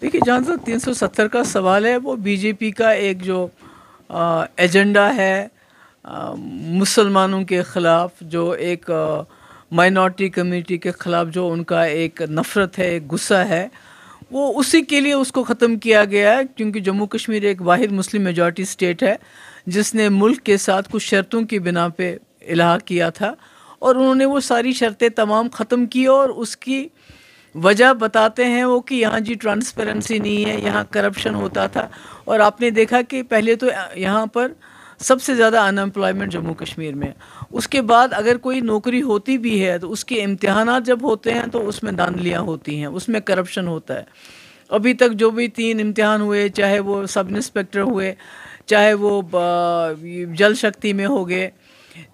देखिए जहाँ तक सत्तर का सवाल है वो बीजेपी का एक जो आ, एजेंडा है मुसलमानों के ख़िलाफ़ जो एक माइनॉरिटी कम्युनिटी के ख़िलाफ़ जो उनका एक नफ़रत है एक गुस्सा है वो उसी के लिए उसको ख़त्म किया गया है क्योंकि जम्मू कश्मीर एक वाहिद मुस्लिम मेजॉरिटी स्टेट है जिसने मुल्क के साथ कुछ शर्तों की बिना पे इलाह किया था और उन्होंने वो सारी शर्तें तमाम ख़त्म की और उसकी वजह बताते हैं वो कि यहाँ जी ट्रांसपेरेंसी नहीं है यहाँ करप्शन होता था और आपने देखा कि पहले तो यहाँ पर सबसे ज़्यादा अनएम्प्लॉयमेंट जम्मू कश्मीर में उसके बाद अगर कोई नौकरी होती भी है तो उसके इम्तहान जब होते हैं तो उसमें धांधलियाँ होती हैं उसमें करप्शन होता है अभी तक जो भी तीन इम्तहान हुए चाहे वो सब इंस्पेक्टर हुए चाहे वो जल शक्ति में हो गए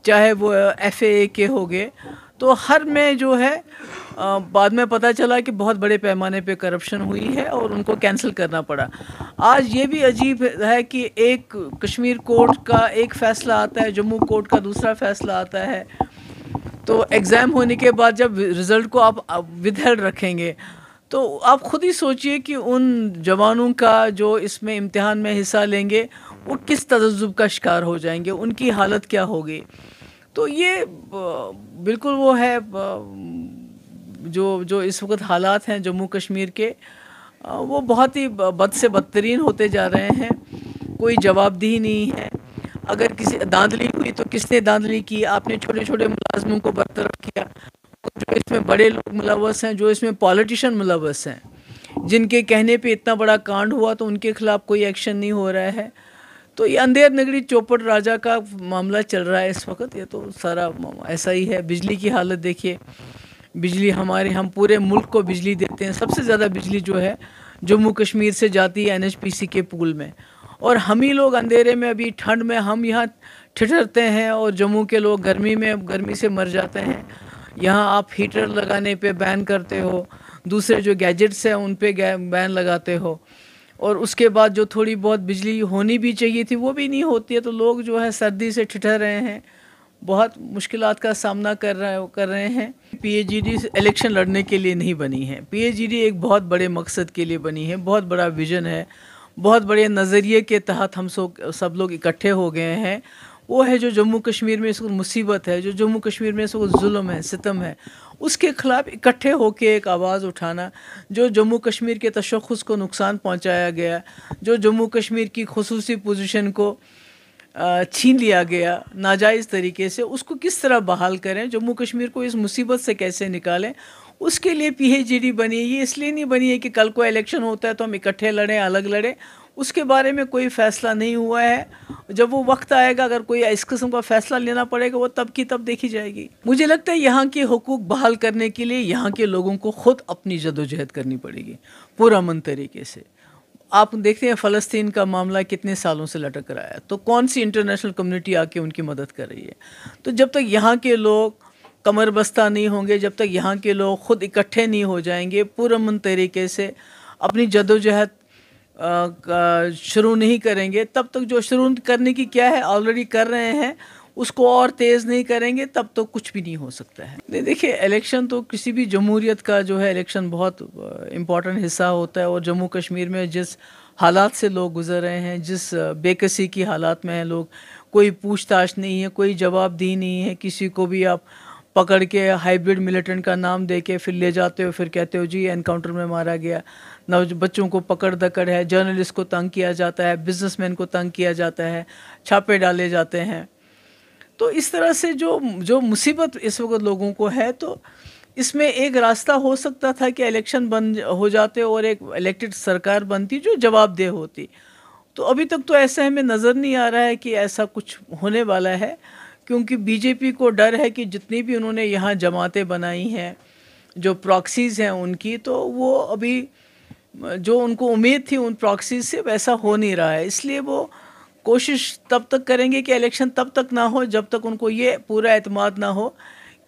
चाहे वो एफ के हो गए तो हर में जो है बाद में पता चला कि बहुत बड़े पैमाने पे करप्शन हुई है और उनको कैंसिल करना पड़ा आज ये भी अजीब है कि एक कश्मीर कोर्ट का एक फ़ैसला आता है जम्मू कोर्ट का दूसरा फ़ैसला आता है तो एग्ज़ाम होने के बाद जब रिज़ल्ट को आप विदहेल्ड रखेंगे तो आप ख़ुद ही सोचिए कि उन जवानों का जो इसमें इम्तहान में हिस्सा लेंगे वो किस तजुब का शिकार हो जाएंगे उनकी हालत क्या होगी तो ये बिल्कुल वो है जो जो इस वक्त हालात हैं जम्मू कश्मीर के वो बहुत ही बद से बदतरीन होते जा रहे हैं कोई जवाबदेही नहीं है अगर किसी दांधली हुई तो किसने दांधली की आपने छोटे छोटे मुलाजमों को बरतरफ किया जो इसमें बड़े लोग मुलवस हैं जो इसमें पॉलिटिशन मुलवस हैं जिनके कहने पे इतना बड़ा कांड हुआ तो उनके खिलाफ कोई एक्शन नहीं हो रहा है तो ये अंधेर नगरी चौपट राजा का मामला चल रहा है इस वक्त ये तो सारा ऐसा ही है बिजली की हालत देखिए बिजली हमारे हम पूरे मुल्क को बिजली देते हैं सबसे ज़्यादा बिजली जो है जम्मू कश्मीर से जाती है एनएचपीसी के पूल में और हम ही लोग अंधेरे में अभी ठंड में हम यहाँ ठिठरते हैं और जम्मू के लोग गर्मी में गर्मी से मर जाते हैं यहाँ आप हीटर लगाने पे बैन करते हो दूसरे जो गैजेट्स हैं उन पे बैन लगाते हो और उसके बाद जो थोड़ी बहुत बिजली होनी भी चाहिए थी वो भी नहीं होती है तो लोग जो है सर्दी से ठिठर रहे हैं बहुत मुश्किल का सामना कर रहे कर रहे हैं पीएजीडी इलेक्शन लड़ने के लिए नहीं बनी है पीएजीडी एक बहुत बड़े मकसद के लिए बनी है बहुत बड़ा विजन है बहुत बड़े नज़रिए के तहत हम सब लोग इकट्ठे हो गए हैं वो है जो जम्मू कश्मीर में इस वक्त मुसीबत है जो जम्मू कश्मीर में इस वक्त जुल्म है सितम है उसके खिलाफ इकट्ठे होकर एक आवाज़ उठाना जो जम्मू कश्मीर के तशखस को नुकसान पहुंचाया गया जो जम्मू कश्मीर की खसूसी पोजीशन को छीन लिया गया नाजायज़ तरीके से उसको किस तरह बहाल करें जम्मू कश्मीर को इस मुसीबत से कैसे निकालें उसके लिए पीएचडी बनी है ये इसलिए नहीं बनी है कि कल को इलेक्शन होता है तो हम इकट्ठे लड़ें अलग लड़ें उसके बारे में कोई फैसला नहीं हुआ है जब वो वक्त आएगा अगर कोई इस किस्म का फैसला लेना पड़ेगा वो तब की तब देखी जाएगी मुझे लगता है यहाँ के हकूक़ बहाल करने के लिए यहाँ के लोगों को ख़ुद अपनी जदोजहद करनी पड़ेगी पूरा मन तरीके से आप देखते हैं फ़लस्तीन का मामला कितने सालों से लटक रहा है तो कौन सी इंटरनेशनल कम्युनिटी आके उनकी मदद कर रही है तो जब तक यहाँ के लोग कमर बस्ता नहीं होंगे जब तक यहाँ के लोग खुद इकट्ठे नहीं हो जाएंगे पुरमन तरीके से अपनी जदोजहद शुरू नहीं करेंगे तब तक जो शुरू करने की क्या है ऑलरेडी कर रहे हैं उसको और तेज़ नहीं करेंगे तब तो कुछ भी नहीं हो सकता है नहीं देखिए इलेक्शन तो किसी भी जमहूरीत का जो है इलेक्शन बहुत इम्पॉर्टेंट हिस्सा होता है और जम्मू कश्मीर में जिस हालात से लोग गुजर रहे हैं जिस बेकसी की हालात में हैं लोग कोई पूछताछ नहीं है कोई जवाब दी नहीं है किसी को भी आप पकड़ के हाइब्रिड मिलिटेंट का नाम दे के फिर ले जाते हो फिर कहते हो जी एनकाउंटर में मारा गया नव बच्चों को पकड़ दकड़ है जर्नलिस्ट को तंग किया जाता है बिजनेसमैन को तंग किया जाता है छापे डाले जाते हैं तो इस तरह से जो जो मुसीबत इस वक्त लोगों को है तो इसमें एक रास्ता हो सकता था कि इलेक्शन बन हो जाते और एक इलेक्टेड सरकार बनती जो जवाबदेह होती तो अभी तक तो ऐसा हमें नज़र नहीं आ रहा है कि ऐसा कुछ होने वाला है क्योंकि बीजेपी को डर है कि जितनी भी उन्होंने यहाँ जमातें बनाई हैं जो प्रॉक्सीज़ हैं उनकी तो वो अभी जो उनको उम्मीद थी उन प्रॉक्सीज़ से वैसा हो नहीं रहा है इसलिए वो कोशिश तब तक करेंगे कि इलेक्शन तब तक ना हो जब तक उनको ये पूरा अतमाद ना हो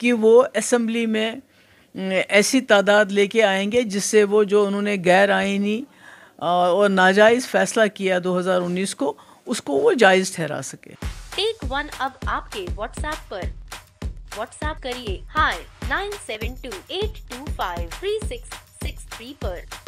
कि वो असम्बली में ऐसी तादाद लेके आएंगे जिससे वो जो उन्होंने गैर आइनी और नाजायज़ फैसला किया 2019 को उसको वो जायज़ ठहरा सके टेक वन अब आपके व्हाट्सएप पर व्हाट्सएप करिए hi nine seven two eight two five three six six three पर